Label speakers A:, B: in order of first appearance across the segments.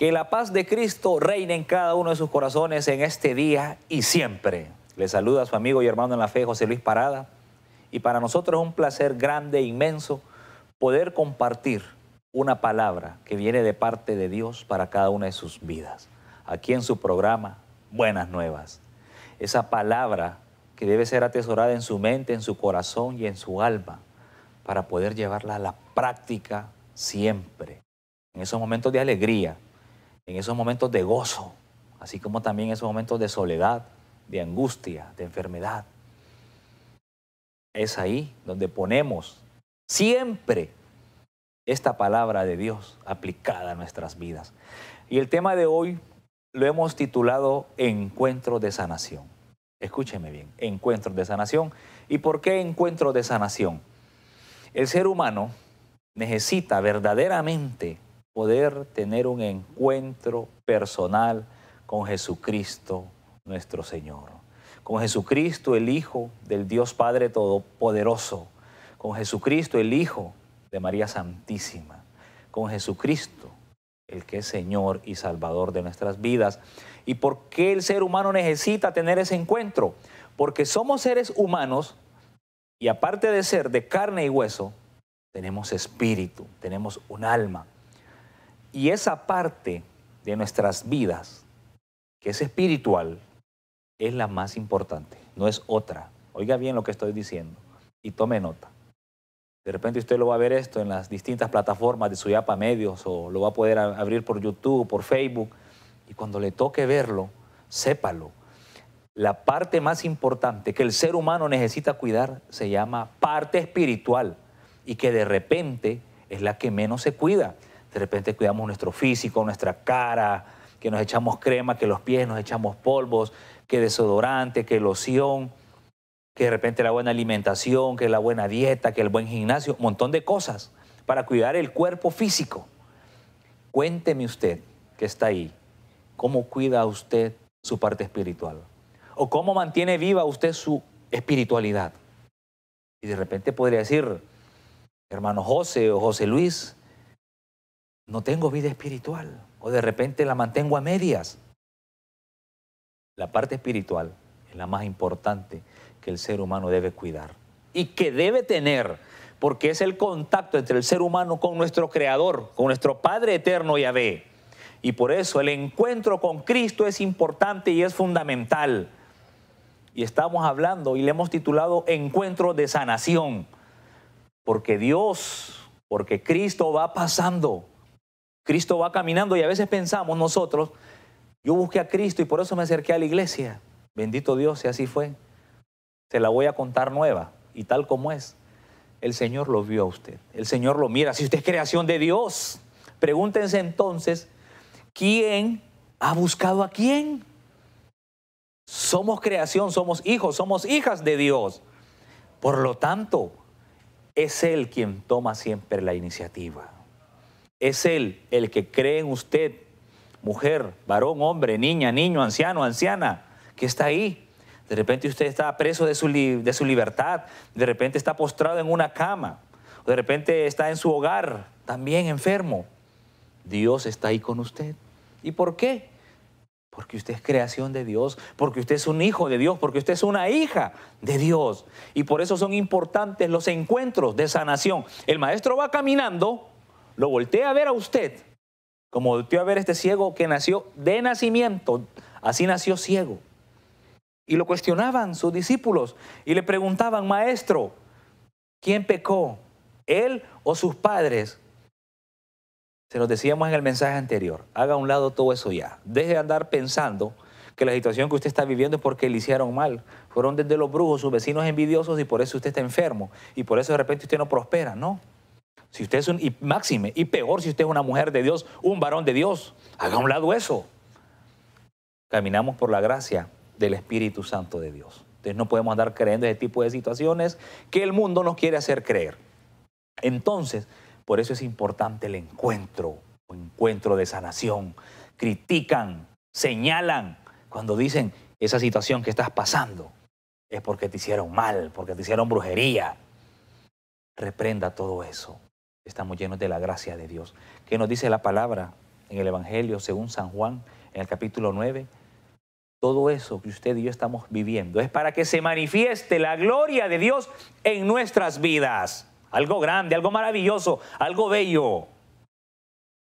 A: Que la paz de Cristo reine en cada uno de sus corazones en este día y siempre. Le saluda a su amigo y hermano en la fe, José Luis Parada. Y para nosotros es un placer grande e inmenso poder compartir una palabra que viene de parte de Dios para cada una de sus vidas. Aquí en su programa, Buenas Nuevas. Esa palabra que debe ser atesorada en su mente, en su corazón y en su alma para poder llevarla a la práctica siempre. En esos momentos de alegría, en esos momentos de gozo, así como también en esos momentos de soledad, de angustia, de enfermedad. Es ahí donde ponemos siempre esta palabra de Dios aplicada a nuestras vidas. Y el tema de hoy lo hemos titulado Encuentro de Sanación. Escúcheme bien, Encuentro de Sanación. ¿Y por qué Encuentro de Sanación? El ser humano necesita verdaderamente poder tener un encuentro personal con Jesucristo nuestro Señor. Con Jesucristo el Hijo del Dios Padre Todopoderoso. Con Jesucristo el Hijo de María Santísima. Con Jesucristo el que es Señor y Salvador de nuestras vidas. ¿Y por qué el ser humano necesita tener ese encuentro? Porque somos seres humanos y aparte de ser de carne y hueso, tenemos espíritu, tenemos un alma. Y esa parte de nuestras vidas, que es espiritual, es la más importante, no es otra. Oiga bien lo que estoy diciendo y tome nota. De repente usted lo va a ver esto en las distintas plataformas de su Suyapa Medios o lo va a poder abrir por YouTube, por Facebook. Y cuando le toque verlo, sépalo. La parte más importante que el ser humano necesita cuidar se llama parte espiritual y que de repente es la que menos se cuida. De repente cuidamos nuestro físico, nuestra cara, que nos echamos crema, que los pies nos echamos polvos, que desodorante, que loción, que de repente la buena alimentación, que la buena dieta, que el buen gimnasio, un montón de cosas para cuidar el cuerpo físico. Cuénteme usted que está ahí, ¿cómo cuida usted su parte espiritual? ¿O cómo mantiene viva usted su espiritualidad? Y de repente podría decir, hermano José o José Luis, no tengo vida espiritual o de repente la mantengo a medias. La parte espiritual es la más importante que el ser humano debe cuidar y que debe tener, porque es el contacto entre el ser humano con nuestro Creador, con nuestro Padre Eterno Yahvé. Y por eso el encuentro con Cristo es importante y es fundamental. Y estamos hablando y le hemos titulado Encuentro de Sanación, porque Dios, porque Cristo va pasando Cristo va caminando y a veces pensamos nosotros, yo busqué a Cristo y por eso me acerqué a la iglesia. Bendito Dios, si así fue. Se la voy a contar nueva y tal como es. El Señor lo vio a usted. El Señor lo mira. Si usted es creación de Dios, pregúntense entonces, ¿quién ha buscado a quién? Somos creación, somos hijos, somos hijas de Dios. Por lo tanto, es Él quien toma siempre la iniciativa es Él el que cree en usted, mujer, varón, hombre, niña, niño, anciano, anciana, que está ahí. De repente usted está preso de su, de su libertad, de repente está postrado en una cama, de repente está en su hogar, también enfermo. Dios está ahí con usted. ¿Y por qué? Porque usted es creación de Dios, porque usted es un hijo de Dios, porque usted es una hija de Dios. Y por eso son importantes los encuentros de sanación. El maestro va caminando lo volteé a ver a usted, como volteó a ver este ciego que nació de nacimiento, así nació ciego. Y lo cuestionaban sus discípulos y le preguntaban, maestro, ¿quién pecó? ¿Él o sus padres? Se los decíamos en el mensaje anterior, haga a un lado todo eso ya. Deje de andar pensando que la situación que usted está viviendo es porque le hicieron mal. Fueron desde los brujos, sus vecinos envidiosos y por eso usted está enfermo. Y por eso de repente usted no prospera. No, si usted es un, y máxime, y peor si usted es una mujer de Dios, un varón de Dios, haga un lado eso. Caminamos por la gracia del Espíritu Santo de Dios. Entonces no podemos andar creyendo ese tipo de situaciones que el mundo nos quiere hacer creer. Entonces, por eso es importante el encuentro, encuentro de sanación. Critican, señalan cuando dicen esa situación que estás pasando es porque te hicieron mal, porque te hicieron brujería. Reprenda todo eso estamos llenos de la gracia de Dios. ¿Qué nos dice la palabra en el Evangelio según San Juan en el capítulo 9? Todo eso que usted y yo estamos viviendo es para que se manifieste la gloria de Dios en nuestras vidas. Algo grande, algo maravilloso, algo bello.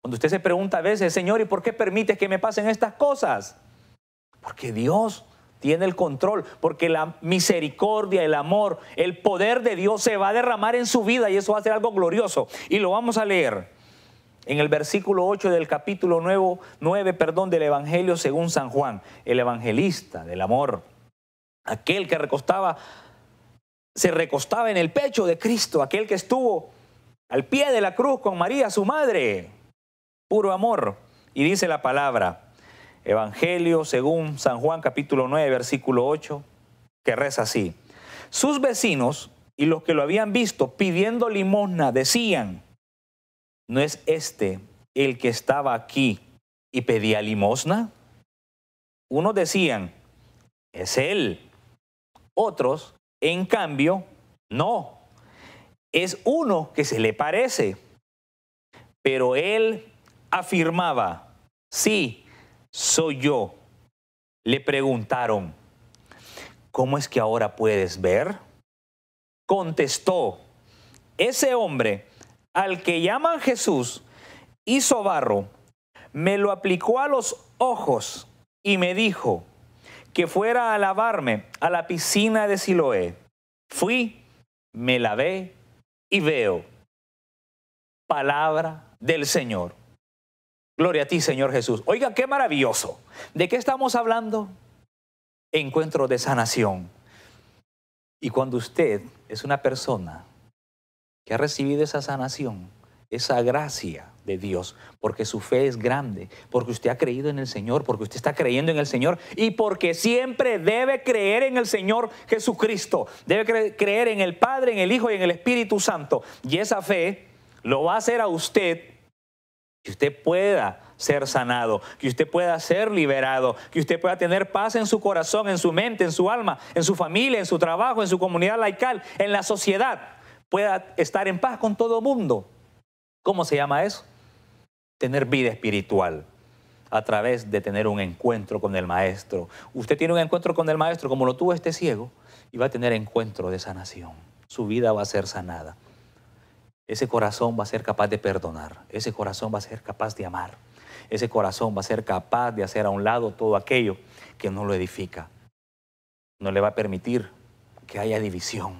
A: Cuando usted se pregunta a veces, Señor, ¿y por qué permite que me pasen estas cosas? Porque Dios tiene el control, porque la misericordia, el amor, el poder de Dios se va a derramar en su vida y eso va a ser algo glorioso. Y lo vamos a leer en el versículo 8 del capítulo 9, perdón, del Evangelio según San Juan, el evangelista del amor, aquel que recostaba, se recostaba en el pecho de Cristo, aquel que estuvo al pie de la cruz con María, su madre, puro amor. Y dice la palabra, Evangelio según San Juan capítulo 9, versículo 8, que reza así. Sus vecinos y los que lo habían visto pidiendo limosna decían, ¿no es este el que estaba aquí y pedía limosna? Unos decían, es él. Otros, en cambio, no. Es uno que se le parece. Pero él afirmaba, sí, soy yo. Le preguntaron, ¿cómo es que ahora puedes ver? Contestó, ese hombre al que llaman Jesús hizo barro, me lo aplicó a los ojos y me dijo que fuera a lavarme a la piscina de Siloé. Fui, me lavé y veo. Palabra del Señor. Gloria a ti, Señor Jesús. Oiga, qué maravilloso. ¿De qué estamos hablando? Encuentro de sanación. Y cuando usted es una persona que ha recibido esa sanación, esa gracia de Dios, porque su fe es grande, porque usted ha creído en el Señor, porque usted está creyendo en el Señor y porque siempre debe creer en el Señor Jesucristo, debe creer en el Padre, en el Hijo y en el Espíritu Santo. Y esa fe lo va a hacer a usted que usted pueda ser sanado, que usted pueda ser liberado, que usted pueda tener paz en su corazón, en su mente, en su alma, en su familia, en su trabajo, en su comunidad laical, en la sociedad, pueda estar en paz con todo el mundo. ¿Cómo se llama eso? Tener vida espiritual a través de tener un encuentro con el Maestro. Usted tiene un encuentro con el Maestro como lo tuvo este ciego y va a tener encuentro de sanación. Su vida va a ser sanada ese corazón va a ser capaz de perdonar, ese corazón va a ser capaz de amar, ese corazón va a ser capaz de hacer a un lado todo aquello que no lo edifica. No le va a permitir que haya división,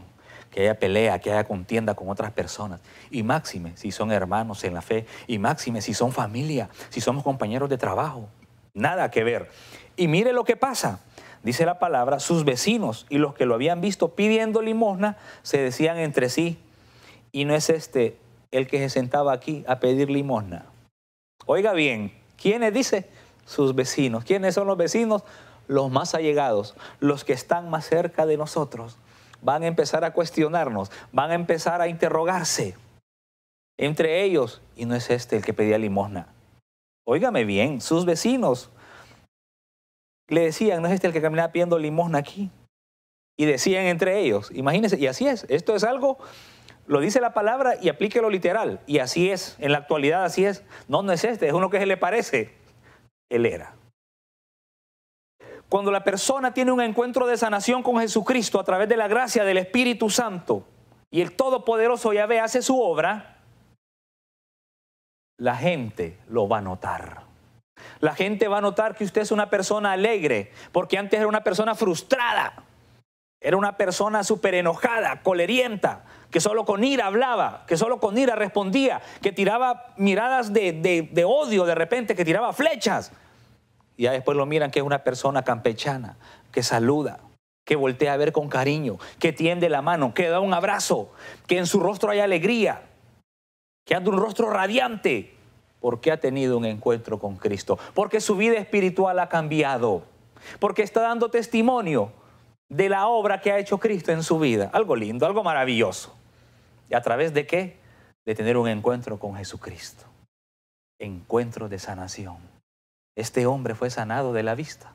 A: que haya pelea, que haya contienda con otras personas. Y máxime si son hermanos en la fe, y máxime si son familia, si somos compañeros de trabajo. Nada que ver. Y mire lo que pasa. Dice la palabra, sus vecinos y los que lo habían visto pidiendo limosna se decían entre sí, y no es este el que se sentaba aquí a pedir limosna. Oiga bien, ¿quiénes dice? Sus vecinos. ¿Quiénes son los vecinos? Los más allegados, los que están más cerca de nosotros. Van a empezar a cuestionarnos, van a empezar a interrogarse entre ellos. Y no es este el que pedía limosna. Óigame bien, sus vecinos le decían, no es este el que caminaba pidiendo limosna aquí. Y decían entre ellos, imagínense, y así es, esto es algo lo dice la palabra y aplíquelo literal. Y así es, en la actualidad así es. No, no es este, es uno que se le parece. Él era. Cuando la persona tiene un encuentro de sanación con Jesucristo a través de la gracia del Espíritu Santo y el Todopoderoso Yahvé hace su obra, la gente lo va a notar. La gente va a notar que usted es una persona alegre, porque antes era una persona frustrada. Era una persona súper enojada, colerienta, que solo con ira hablaba, que solo con ira respondía, que tiraba miradas de, odio de repente, que tiraba flechas. Y ya después lo miran que es una persona campechana, que saluda, que voltea a ver con cariño, que tiende la mano, que da un abrazo, que en su rostro hay alegría, que anda un rostro radiante, porque ha tenido un encuentro con Cristo, porque su vida espiritual ha cambiado, porque está dando testimonio de la obra que ha hecho Cristo en su vida. Algo lindo, algo maravilloso. ¿Y a través de qué? De tener un encuentro con Jesucristo. Encuentro de sanación. Este hombre fue sanado de la vista.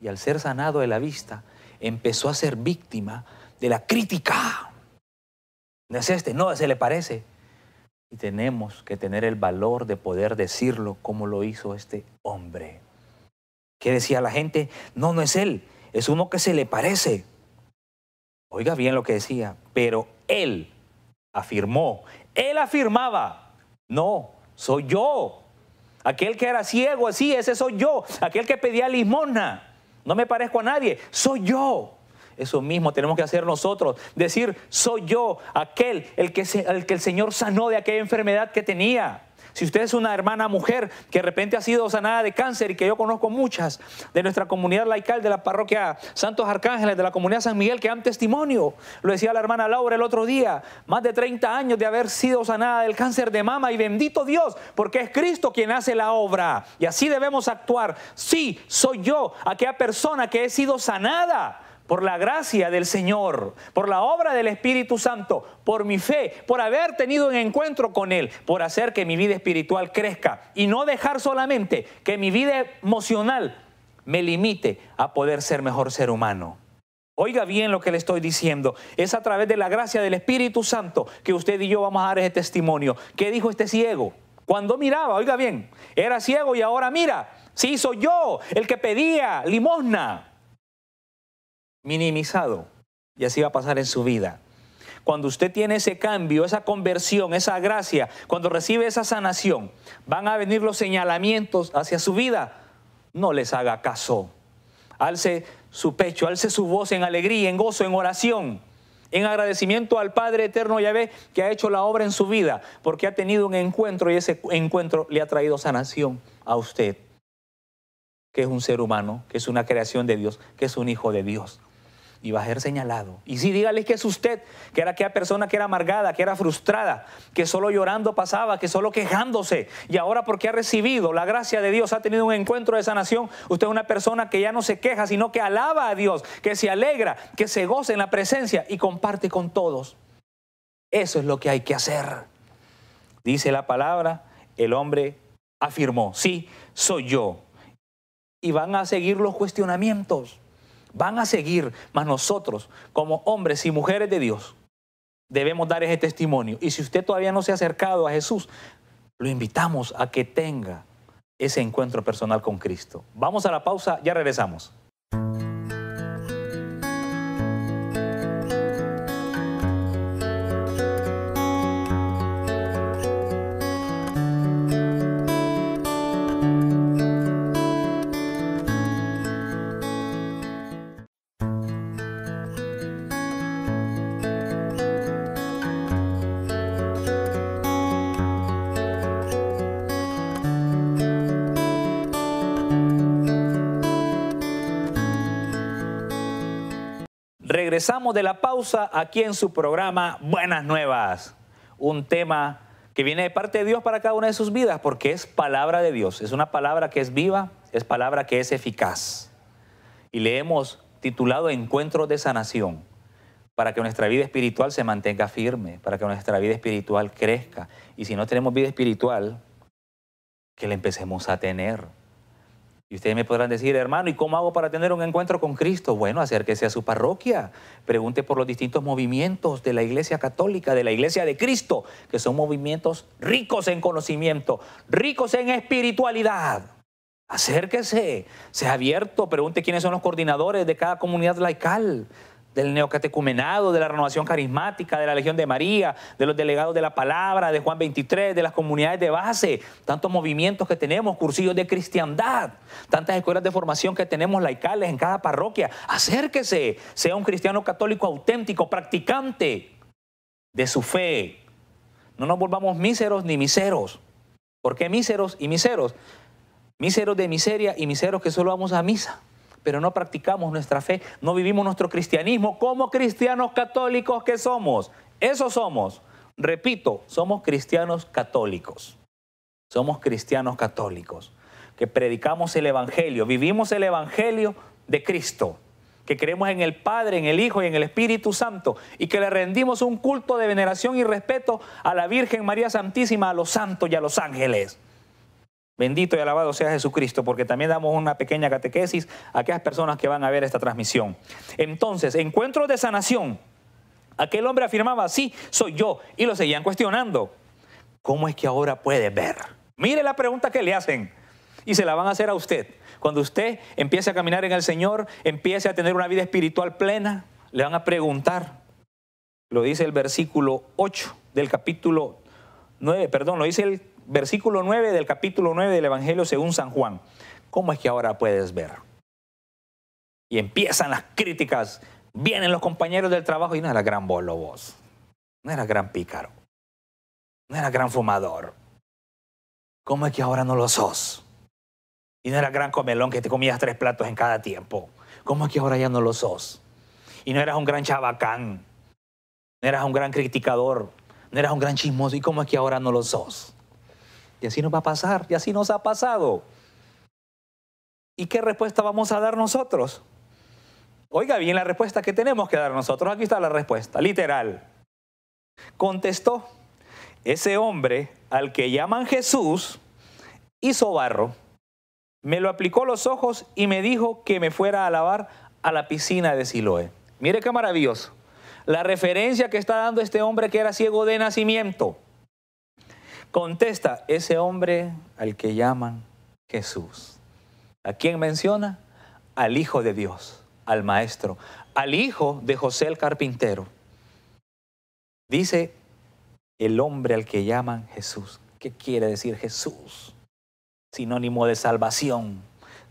A: Y al ser sanado de la vista, empezó a ser víctima de la crítica. No es este, no, se le parece. Y tenemos que tener el valor de poder decirlo como lo hizo este hombre. ¿Qué decía la gente? No, no es él es uno que se le parece. Oiga bien lo que decía, pero él afirmó, él afirmaba, no, soy yo. Aquel que era ciego así, ese soy yo. Aquel que pedía limosna, no me parezco a nadie, soy yo. Eso mismo tenemos que hacer nosotros. Decir, soy yo, aquel, el que, el que el Señor sanó de aquella enfermedad que tenía. Si usted es una hermana mujer que de repente ha sido sanada de cáncer y que yo conozco muchas de nuestra comunidad laical de la parroquia Santos Arcángeles, de la comunidad San Miguel, que dan testimonio. Lo decía la hermana Laura el otro día, más de 30 años de haber sido sanada del cáncer de mama y bendito Dios, porque es Cristo quien hace la obra. Y así debemos actuar. Sí, soy yo, aquella persona que he sido sanada por la gracia del Señor, por la obra del Espíritu Santo, por mi fe, por haber tenido un encuentro con Él, por hacer que mi vida espiritual crezca y no dejar solamente que mi vida emocional me limite a poder ser mejor ser humano. Oiga bien lo que le estoy diciendo. Es a través de la gracia del Espíritu Santo que usted y yo vamos a dar ese testimonio. ¿Qué dijo este ciego? Cuando miraba, oiga bien, era ciego y ahora mira, sí, soy yo el que pedía limosna minimizado. Y así va a pasar en su vida. Cuando usted tiene ese cambio, esa conversión, esa gracia, cuando recibe esa sanación, van a venir los señalamientos hacia su vida. No les haga caso. Alce su pecho, alce su voz en alegría, en gozo, en oración, en agradecimiento al Padre Eterno Yahvé que ha hecho la obra en su vida, porque ha tenido un encuentro y ese encuentro le ha traído sanación a usted, que es un ser humano, que es una creación de Dios, que es un hijo de Dios y va a ser señalado. Y sí, dígales que es usted, que era aquella persona que era amargada, que era frustrada, que solo llorando pasaba, que solo quejándose. Y ahora porque ha recibido la gracia de Dios, ha tenido un encuentro de sanación, usted es una persona que ya no se queja, sino que alaba a Dios, que se alegra, que se goza en la presencia y comparte con todos. Eso es lo que hay que hacer. Dice la palabra, el hombre afirmó, sí, soy yo. Y van a seguir los cuestionamientos van a seguir, mas nosotros como hombres y mujeres de Dios debemos dar ese testimonio. Y si usted todavía no se ha acercado a Jesús, lo invitamos a que tenga ese encuentro personal con Cristo. Vamos a la pausa, ya regresamos. regresamos de la pausa aquí en su programa Buenas Nuevas. Un tema que viene de parte de Dios para cada una de sus vidas porque es palabra de Dios. Es una palabra que es viva, es palabra que es eficaz. Y le hemos titulado Encuentro de Sanación para que nuestra vida espiritual se mantenga firme, para que nuestra vida espiritual crezca. Y si no tenemos vida espiritual, que la empecemos a tener y ustedes me podrán decir, hermano, ¿y cómo hago para tener un encuentro con Cristo? Bueno, acérquese a su parroquia, pregunte por los distintos movimientos de la Iglesia Católica, de la Iglesia de Cristo, que son movimientos ricos en conocimiento, ricos en espiritualidad. Acérquese, sea abierto, pregunte quiénes son los coordinadores de cada comunidad laical, del neocatecumenado, de la renovación carismática, de la Legión de María, de los delegados de la palabra, de Juan 23, de las comunidades de base, tantos movimientos que tenemos, cursillos de cristiandad, tantas escuelas de formación que tenemos laicales en cada parroquia. Acérquese, sea un cristiano católico auténtico, practicante de su fe. No nos volvamos míseros ni miseros. ¿Por qué míseros y miseros? Míseros de miseria y miseros que solo vamos a misa pero no practicamos nuestra fe, no vivimos nuestro cristianismo como cristianos católicos que somos. Eso somos. Repito, somos cristianos católicos. Somos cristianos católicos que predicamos el Evangelio, vivimos el Evangelio de Cristo, que creemos en el Padre, en el Hijo y en el Espíritu Santo, y que le rendimos un culto de veneración y respeto a la Virgen María Santísima, a los santos y a los ángeles. Bendito y alabado sea Jesucristo, porque también damos una pequeña catequesis a aquellas personas que van a ver esta transmisión. Entonces, encuentro de sanación. Aquel hombre afirmaba, sí, soy yo, y lo seguían cuestionando. ¿Cómo es que ahora puede ver? Mire la pregunta que le hacen y se la van a hacer a usted. Cuando usted empiece a caminar en el Señor, empiece a tener una vida espiritual plena, le van a preguntar. Lo dice el versículo 8 del capítulo 9, perdón, lo dice el versículo 9 del capítulo 9 del Evangelio según San Juan. ¿Cómo es que ahora puedes ver? Y empiezan las críticas, vienen los compañeros del trabajo y no era gran bolo vos, no era gran pícaro, no era gran fumador. ¿Cómo es que ahora no lo sos? Y no era gran comelón que te comías tres platos en cada tiempo. ¿Cómo es que ahora ya no lo sos? Y no eras un gran chabacán, no eras un gran criticador, no eras un gran chismoso. ¿Y cómo es que ahora no lo sos? Y así nos va a pasar, y así nos ha pasado. ¿Y qué respuesta vamos a dar nosotros? Oiga bien la respuesta que tenemos que dar nosotros. Aquí está la respuesta, literal. Contestó, ese hombre al que llaman Jesús hizo barro, me lo aplicó los ojos y me dijo que me fuera a lavar a la piscina de Siloé. Mire qué maravilloso. La referencia que está dando este hombre que era ciego de nacimiento. Contesta ese hombre al que llaman Jesús. ¿A quién menciona? Al Hijo de Dios, al Maestro, al Hijo de José el Carpintero. Dice el hombre al que llaman Jesús. ¿Qué quiere decir Jesús? Sinónimo de salvación,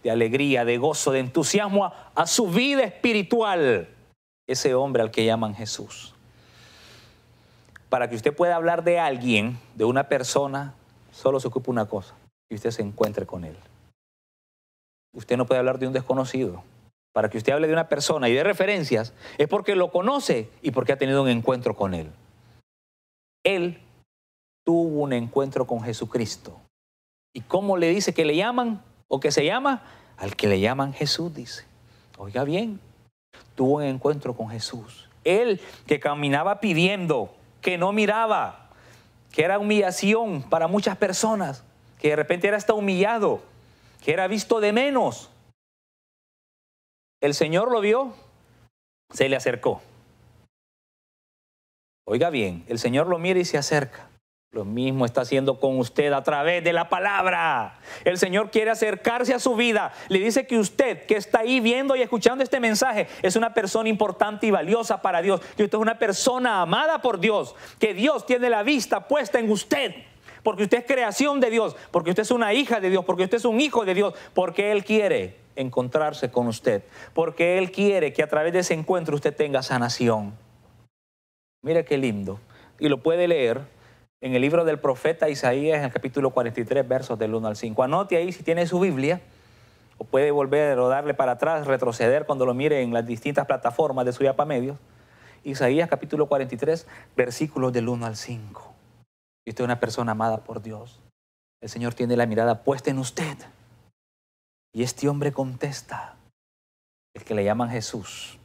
A: de alegría, de gozo, de entusiasmo a, a su vida espiritual. Ese hombre al que llaman Jesús. Para que usted pueda hablar de alguien, de una persona, solo se ocupa una cosa, que usted se encuentre con él. Usted no puede hablar de un desconocido. Para que usted hable de una persona y de referencias, es porque lo conoce y porque ha tenido un encuentro con él. Él tuvo un encuentro con Jesucristo. ¿Y cómo le dice que le llaman o que se llama? Al que le llaman Jesús, dice. Oiga bien, tuvo un encuentro con Jesús. Él que caminaba pidiendo, que no miraba, que era humillación para muchas personas, que de repente era hasta humillado, que era visto de menos. El Señor lo vio, se le acercó. Oiga bien, el Señor lo mira y se acerca. Lo mismo está haciendo con usted a través de la palabra. El Señor quiere acercarse a su vida. Le dice que usted que está ahí viendo y escuchando este mensaje es una persona importante y valiosa para Dios. Que usted es una persona amada por Dios. Que Dios tiene la vista puesta en usted. Porque usted es creación de Dios. Porque usted es una hija de Dios. Porque usted es un hijo de Dios. Porque Él quiere encontrarse con usted. Porque Él quiere que a través de ese encuentro usted tenga sanación. Mira qué lindo. Y lo puede leer en el libro del profeta Isaías, en el capítulo 43, versos del 1 al 5. Anote ahí si tiene su Biblia, o puede volver o darle para atrás, retroceder cuando lo mire en las distintas plataformas de su yapa Medios. Isaías capítulo 43, versículos del 1 al 5. Y usted es una persona amada por Dios. El Señor tiene la mirada puesta en usted. Y este hombre contesta, el que le llaman Jesús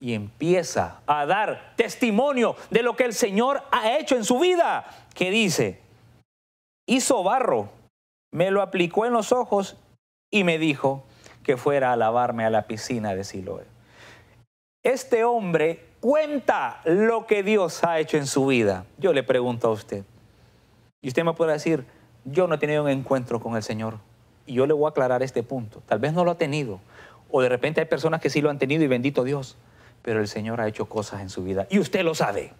A: y empieza a dar testimonio de lo que el Señor ha hecho en su vida, que dice, hizo barro, me lo aplicó en los ojos y me dijo que fuera a lavarme a la piscina de Siloé. Este hombre cuenta lo que Dios ha hecho en su vida. Yo le pregunto a usted, y usted me puede decir, yo no he tenido un encuentro con el Señor. Y yo le voy a aclarar este punto. Tal vez no lo ha tenido. O de repente hay personas que sí lo han tenido y bendito Dios pero el Señor ha hecho cosas en su vida y usted lo sabe.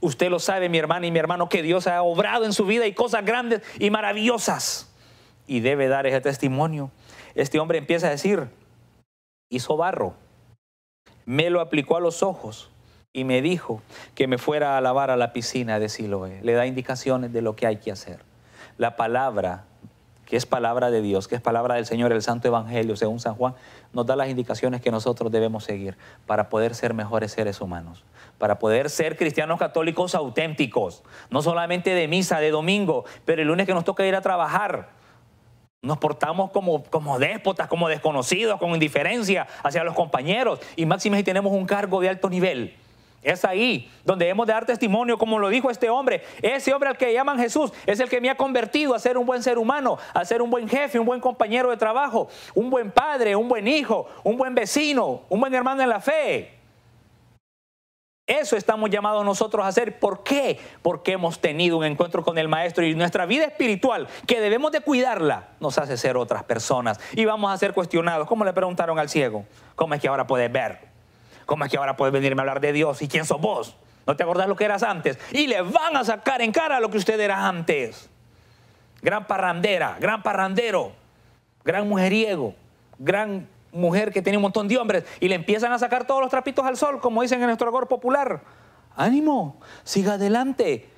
A: Usted lo sabe, mi hermana y mi hermano, que Dios ha obrado en su vida y cosas grandes y maravillosas. Y debe dar ese testimonio. Este hombre empieza a decir, hizo barro, me lo aplicó a los ojos y me dijo que me fuera a lavar a la piscina de Siloé. Le da indicaciones de lo que hay que hacer. La palabra es palabra de Dios, que es palabra del Señor, el Santo Evangelio, según San Juan, nos da las indicaciones que nosotros debemos seguir para poder ser mejores seres humanos, para poder ser cristianos católicos auténticos, no solamente de misa, de domingo, pero el lunes que nos toca ir a trabajar. Nos portamos como, como déspotas, como desconocidos, con indiferencia hacia los compañeros. Y máxime si tenemos un cargo de alto nivel. Es ahí donde hemos de dar testimonio, como lo dijo este hombre. Ese hombre al que llaman Jesús es el que me ha convertido a ser un buen ser humano, a ser un buen jefe, un buen compañero de trabajo, un buen padre, un buen hijo, un buen vecino, un buen hermano en la fe. Eso estamos llamados nosotros a hacer. ¿Por qué? Porque hemos tenido un encuentro con el Maestro y nuestra vida espiritual, que debemos de cuidarla, nos hace ser otras personas y vamos a ser cuestionados. ¿Cómo le preguntaron al ciego, ¿cómo es que ahora puedes ver? ¿Cómo es que ahora puedes venirme a hablar de Dios? ¿Y quién sos vos? ¿No te acordás lo que eras antes? Y le van a sacar en cara lo que usted era antes. Gran parrandera, gran parrandero, gran mujeriego, gran mujer que tiene un montón de hombres. Y le empiezan a sacar todos los trapitos al sol, como dicen en nuestro agor popular. Ánimo, siga adelante.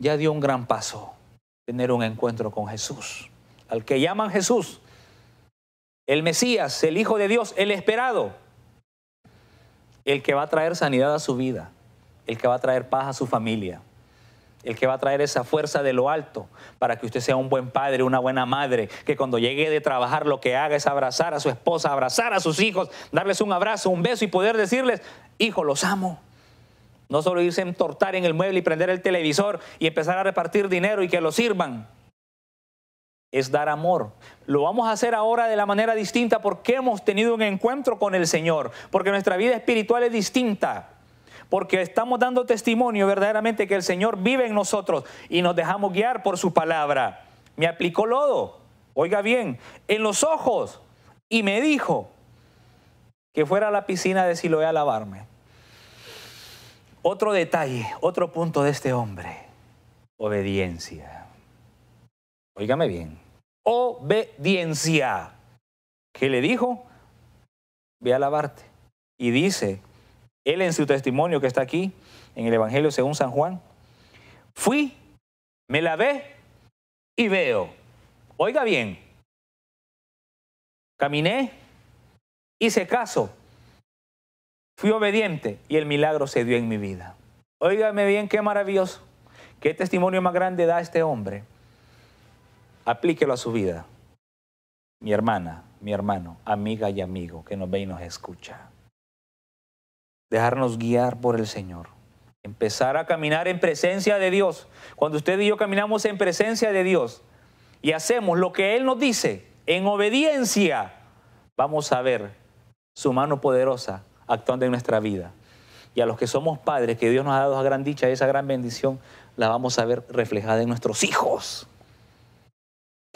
A: Ya dio un gran paso, tener un encuentro con Jesús. Al que llaman Jesús, el Mesías, el Hijo de Dios, el esperado el que va a traer sanidad a su vida, el que va a traer paz a su familia, el que va a traer esa fuerza de lo alto para que usted sea un buen padre, una buena madre, que cuando llegue de trabajar lo que haga es abrazar a su esposa, abrazar a sus hijos, darles un abrazo, un beso y poder decirles, hijo, los amo. No solo irse a entortar en el mueble y prender el televisor y empezar a repartir dinero y que lo sirvan es dar amor. Lo vamos a hacer ahora de la manera distinta porque hemos tenido un encuentro con el Señor, porque nuestra vida espiritual es distinta, porque estamos dando testimonio verdaderamente que el Señor vive en nosotros y nos dejamos guiar por su palabra. Me aplicó lodo, oiga bien, en los ojos y me dijo que fuera a la piscina de Siloé a lavarme. Otro detalle, otro punto de este hombre, obediencia. Óigame bien obediencia. que le dijo? Ve a lavarte. Y dice, él en su testimonio que está aquí, en el Evangelio según San Juan, fui, me lavé y veo. Oiga bien, caminé, hice caso, fui obediente y el milagro se dio en mi vida. Óigame bien, qué maravilloso. ¿Qué testimonio más grande da este hombre? aplíquelo a su vida. Mi hermana, mi hermano, amiga y amigo que nos ve y nos escucha. Dejarnos guiar por el Señor. Empezar a caminar en presencia de Dios. Cuando usted y yo caminamos en presencia de Dios y hacemos lo que Él nos dice en obediencia, vamos a ver su mano poderosa actuando en nuestra vida. Y a los que somos padres, que Dios nos ha dado esa gran dicha, esa gran bendición, la vamos a ver reflejada en nuestros hijos.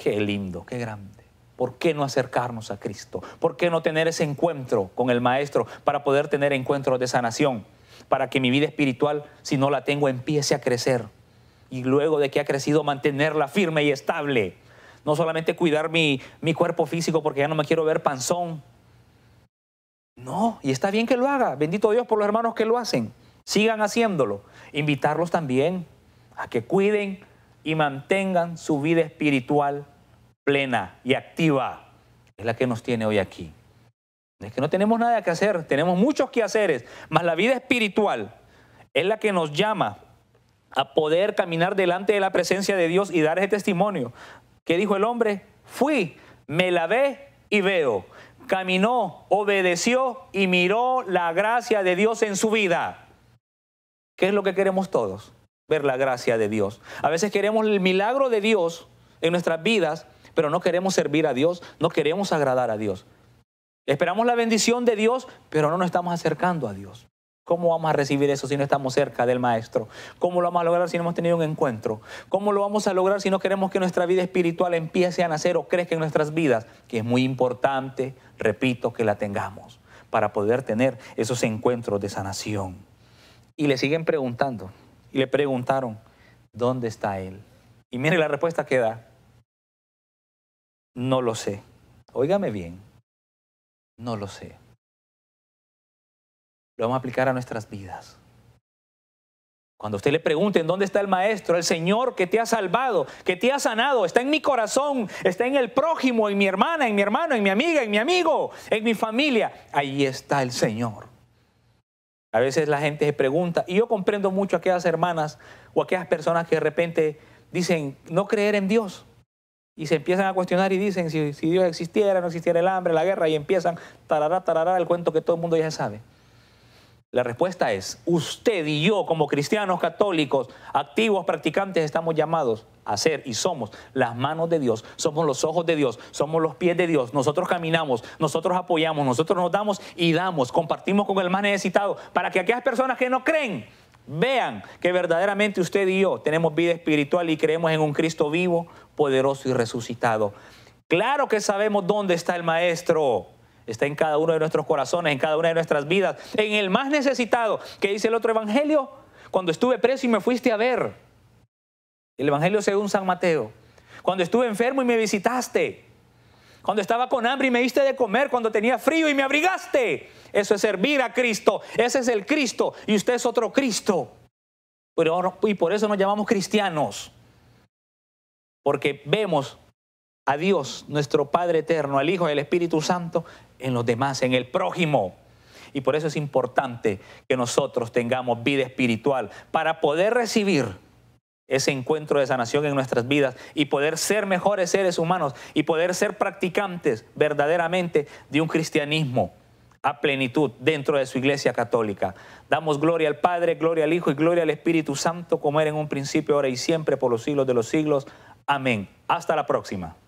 A: Qué lindo, qué grande. ¿Por qué no acercarnos a Cristo? ¿Por qué no tener ese encuentro con el Maestro para poder tener encuentros de sanación? Para que mi vida espiritual, si no la tengo, empiece a crecer. Y luego de que ha crecido, mantenerla firme y estable. No solamente cuidar mi, mi cuerpo físico porque ya no me quiero ver panzón. No, y está bien que lo haga. Bendito Dios por los hermanos que lo hacen. Sigan haciéndolo. Invitarlos también a que cuiden y mantengan su vida espiritual plena y activa, es la que nos tiene hoy aquí. Es que no tenemos nada que hacer, tenemos muchos que quehaceres, mas la vida espiritual es la que nos llama a poder caminar delante de la presencia de Dios y dar ese testimonio. ¿Qué dijo el hombre? Fui, me lavé y veo. Caminó, obedeció y miró la gracia de Dios en su vida. ¿Qué es lo que queremos todos? Ver la gracia de Dios. A veces queremos el milagro de Dios en nuestras vidas, pero no queremos servir a Dios, no queremos agradar a Dios. Esperamos la bendición de Dios, pero no nos estamos acercando a Dios. ¿Cómo vamos a recibir eso si no estamos cerca del Maestro? ¿Cómo lo vamos a lograr si no hemos tenido un encuentro? ¿Cómo lo vamos a lograr si no queremos que nuestra vida espiritual empiece a nacer o crezca en nuestras vidas? Que es muy importante, repito, que la tengamos para poder tener esos encuentros de sanación. Y le siguen preguntando, y le preguntaron, ¿dónde está Él? Y mire la respuesta que da. No lo sé. Óigame bien. No lo sé. Lo vamos a aplicar a nuestras vidas. Cuando usted le pregunte en dónde está el Maestro, el Señor que te ha salvado, que te ha sanado, está en mi corazón, está en el prójimo, en mi hermana, en mi hermano, en mi amiga, en mi amigo, en mi familia, ahí está el Señor. A veces la gente se pregunta, y yo comprendo mucho a aquellas hermanas o a aquellas personas que de repente dicen no creer en Dios y se empiezan a cuestionar y dicen si, Dios existiera, no existiera el hambre, la guerra, y empiezan tarará, tarará, el cuento que todo el mundo ya sabe. La respuesta es, usted y yo como cristianos católicos, activos, practicantes, estamos llamados a ser y somos las manos de Dios, somos los ojos de Dios, somos los pies de Dios, nosotros caminamos, nosotros apoyamos, nosotros nos damos y damos, compartimos con el más necesitado, para que aquellas personas que no creen vean que verdaderamente usted y yo tenemos vida espiritual y creemos en un Cristo vivo, poderoso y resucitado. Claro que sabemos dónde está el Maestro. Está en cada uno de nuestros corazones, en cada una de nuestras vidas, en el más necesitado, ¿Qué dice el otro Evangelio, cuando estuve preso y me fuiste a ver. El Evangelio según San Mateo. Cuando estuve enfermo y me visitaste. Cuando estaba con hambre y me diste de comer, cuando tenía frío y me abrigaste. Eso es servir a Cristo. Ese es el Cristo y usted es otro Cristo. Pero, y por eso nos llamamos cristianos. Porque vemos a Dios, nuestro Padre eterno, al Hijo y al Espíritu Santo en los demás, en el prójimo. Y por eso es importante que nosotros tengamos vida espiritual para poder recibir ese encuentro de sanación en nuestras vidas y poder ser mejores seres humanos y poder ser practicantes verdaderamente de un cristianismo a plenitud dentro de su iglesia católica. Damos gloria al Padre, gloria al Hijo y gloria al Espíritu Santo como era en un principio, ahora y siempre, por los siglos de los siglos. Amén. Hasta la próxima.